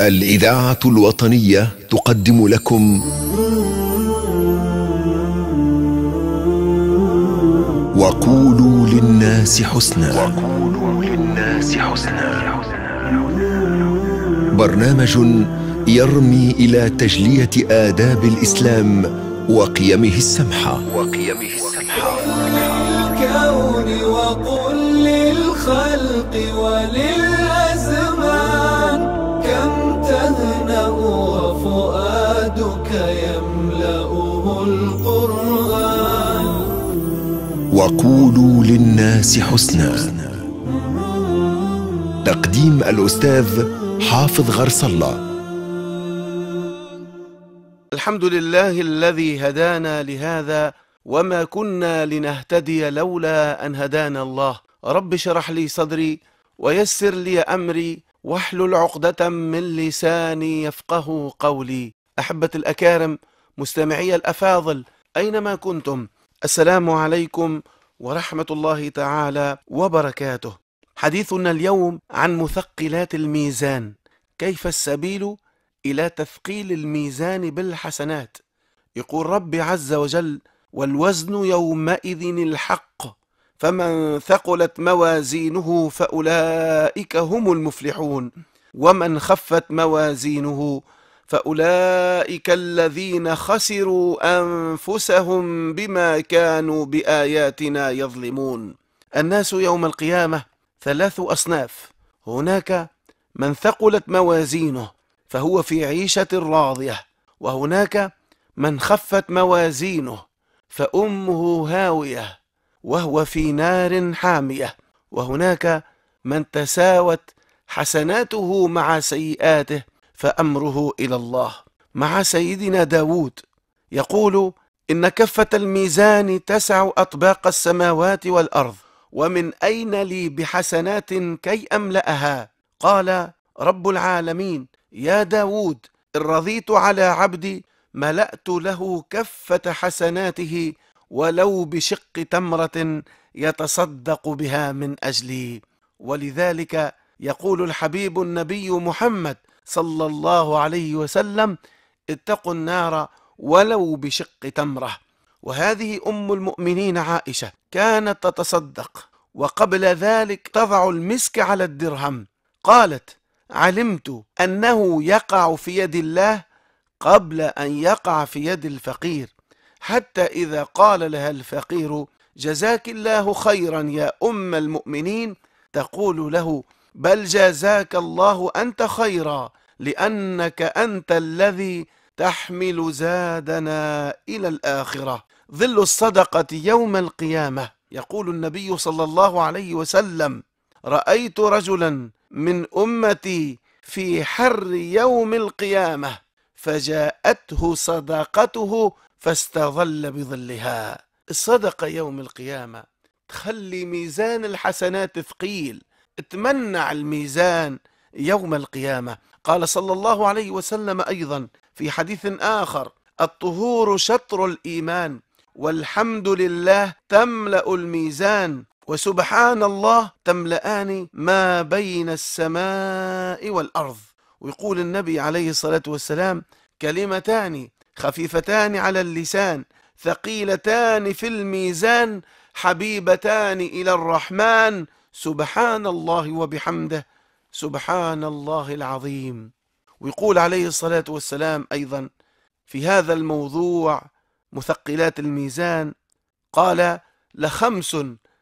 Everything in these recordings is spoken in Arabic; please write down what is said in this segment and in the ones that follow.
الإذاعة الوطنية تقدم لكم وقولوا للناس حسنا وقولوا للناس حسنا برنامج يرمي إلى تجلية آداب الإسلام وقيمه السمحة وقيمه السمحة للكون وقل للخلق ولل يملأه القرآن وقولوا للناس حسنا تقديم الأستاذ حافظ غرس الله الحمد لله الذي هدانا لهذا وما كنا لنهتدي لولا أن هدانا الله رب شرح لي صدري ويسر لي أمري واحلل عقدة من لساني يفقه قولي أحبة الأكارم مستمعي الأفاضل أينما كنتم السلام عليكم ورحمة الله تعالى وبركاته حديثنا اليوم عن مثقلات الميزان كيف السبيل إلى تثقيل الميزان بالحسنات يقول ربي عز وجل والوزن يومئذ الحق فمن ثقلت موازينه فأولئك هم المفلحون ومن خفت موازينه فأولئك الذين خسروا أنفسهم بما كانوا بآياتنا يظلمون الناس يوم القيامة ثلاث أصناف هناك من ثقلت موازينه فهو في عيشة راضية وهناك من خفت موازينه فأمه هاوية وهو في نار حامية وهناك من تساوت حسناته مع سيئاته فأمره إلى الله مع سيدنا داود يقول إن كفة الميزان تسع أطباق السماوات والأرض ومن أين لي بحسنات كي أملأها قال رب العالمين يا داود إن رضيت على عبدي ملأت له كفة حسناته ولو بشق تمرة يتصدق بها من أجلي ولذلك يقول الحبيب النبي محمد صلى الله عليه وسلم اتقوا النار ولو بشق تمرة وهذه أم المؤمنين عائشة كانت تتصدق وقبل ذلك تضع المسك على الدرهم قالت علمت أنه يقع في يد الله قبل أن يقع في يد الفقير حتى إذا قال لها الفقير جزاك الله خيرا يا أم المؤمنين تقول له بل جزاك الله أنت خيرا لأنك أنت الذي تحمل زادنا إلى الآخرة ظل الصدقة يوم القيامة يقول النبي صلى الله عليه وسلم رأيت رجلا من أمتي في حر يوم القيامة فجاءته صدقته فاستظل بظلها الصدقة يوم القيامة تخلي ميزان الحسنات ثقيل تمنع الميزان يوم القيامة قال صلى الله عليه وسلم أيضا في حديث آخر الطهور شطر الإيمان والحمد لله تملأ الميزان وسبحان الله تملأان ما بين السماء والأرض ويقول النبي عليه الصلاة والسلام كلمتان خفيفتان على اللسان ثقيلتان في الميزان حبيبتان إلى الرحمن سبحان الله وبحمده سبحان الله العظيم ويقول عليه الصلاة والسلام أيضا في هذا الموضوع مثقلات الميزان قال لخمس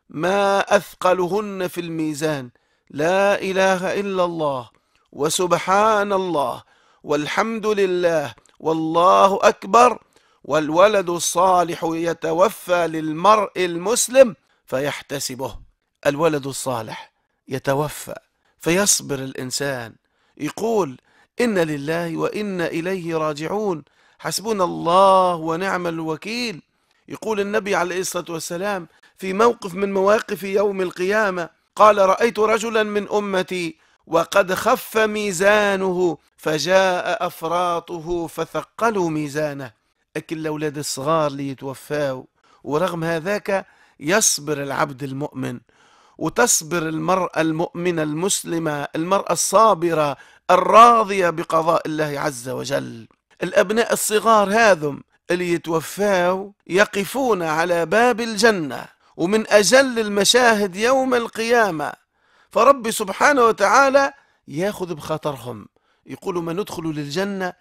ما أثقلهن في الميزان لا إله إلا الله وسبحان الله والحمد لله والله أكبر والولد الصالح يتوفى للمرء المسلم فيحتسبه الولد الصالح يتوفى فيصبر الإنسان يقول إن لله وإن إليه راجعون حسبنا الله ونعم الوكيل يقول النبي عليه الصلاة والسلام في موقف من مواقف يوم القيامة قال رأيت رجلا من أمتي وقد خف ميزانه فجاء أفراطه فثقلوا ميزانه أكل الأولاد الصغار ليتوفاوا ورغم هذاك يصبر العبد المؤمن وتصبر المرأة المؤمنة المسلمة المرأة الصابرة الراضية بقضاء الله عز وجل الأبناء الصغار هذم اللي يتوفاو يقفون على باب الجنة ومن أجل المشاهد يوم القيامة فرب سبحانه وتعالى ياخذ بخاطرهم يقولوا ما ندخل للجنة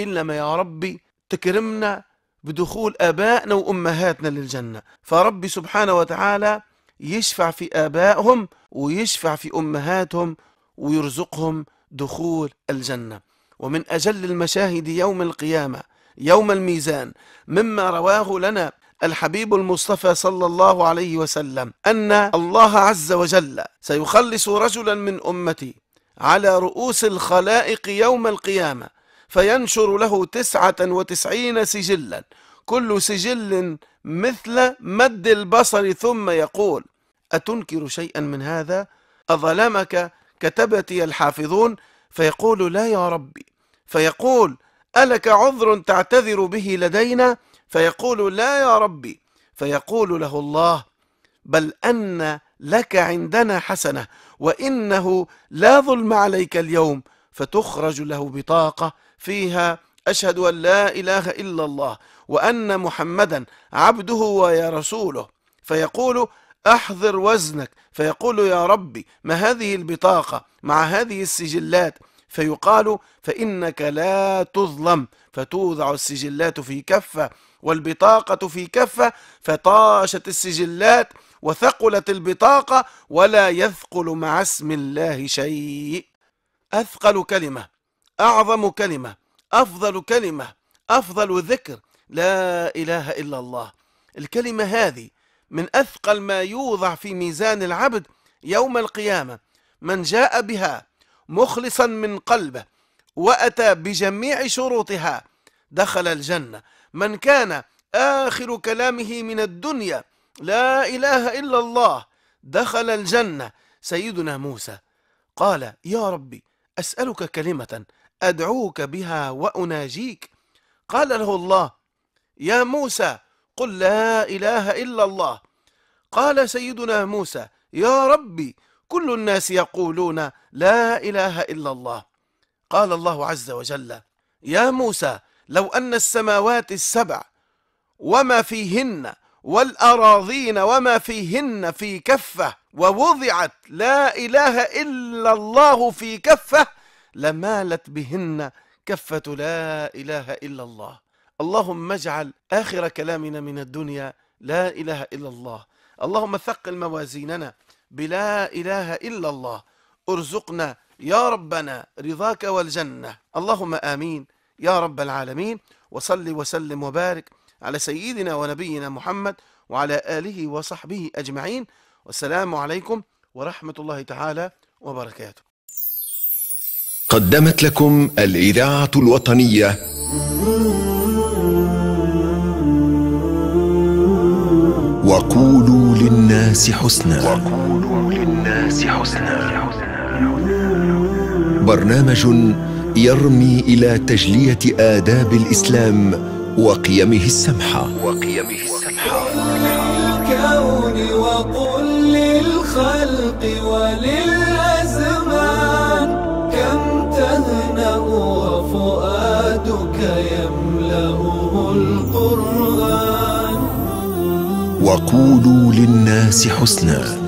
إلا ما يا ربي تكرمنا بدخول أبائنا وأمهاتنا للجنة فربي سبحانه وتعالى يشفع في آبائهم ويشفع في أمهاتهم ويرزقهم دخول الجنة ومن أجل المشاهد يوم القيامة يوم الميزان مما رواه لنا الحبيب المصطفى صلى الله عليه وسلم أن الله عز وجل سيخلص رجلا من أمتي على رؤوس الخلائق يوم القيامة فينشر له تسعة وتسعين سجلا كل سجل مثل مد البصر ثم يقول أتنكر شيئا من هذا أظلمك كتبتي الحافظون فيقول لا يا ربي فيقول ألك عذر تعتذر به لدينا فيقول لا يا ربي فيقول له الله بل أن لك عندنا حسنة وإنه لا ظلم عليك اليوم فتخرج له بطاقة فيها أشهد أن لا إله إلا الله وأن محمدا عبده ويا رسوله فيقول احضر وزنك فيقول يا ربي ما هذه البطاقة مع هذه السجلات فيقال فإنك لا تظلم فتوضع السجلات في كفة والبطاقة في كفة فطاشت السجلات وثقلت البطاقة ولا يثقل مع اسم الله شيء أثقل كلمة أعظم كلمة أفضل كلمة أفضل ذكر لا إله إلا الله الكلمة هذه من أثقل ما يوضع في ميزان العبد يوم القيامة من جاء بها مخلصا من قلبه وأتى بجميع شروطها دخل الجنة من كان آخر كلامه من الدنيا لا إله إلا الله دخل الجنة سيدنا موسى قال يا ربي أسألك كلمة أدعوك بها وأناجيك قال له الله يا موسى قل لا إله إلا الله قال سيدنا موسى يا ربي كل الناس يقولون لا إله إلا الله قال الله عز وجل يا موسى لو أن السماوات السبع وما فيهن والأراضين وما فيهن في كفة ووضعت لا إله إلا الله في كفة لمالت بهن كفة لا إله إلا الله اللهم اجعل آخر كلامنا من الدنيا لا إله إلا الله اللهم ثقل موازيننا بلا إله إلا الله ارزقنا يا ربنا رضاك والجنة اللهم آمين يا رب العالمين وصل وسلم وبارك على سيدنا ونبينا محمد وعلى آله وصحبه أجمعين والسلام عليكم ورحمة الله تعالى وبركاته قدمت لكم الإذاعة الوطنية وقولوا للناس حسنا وقولوا للناس حسنا برنامج يرمي إلى تجلية آداب الإسلام وقيمه السمحة وقيمه السمحة الكون وقل للخلق ولل وقولوا للناس حسنا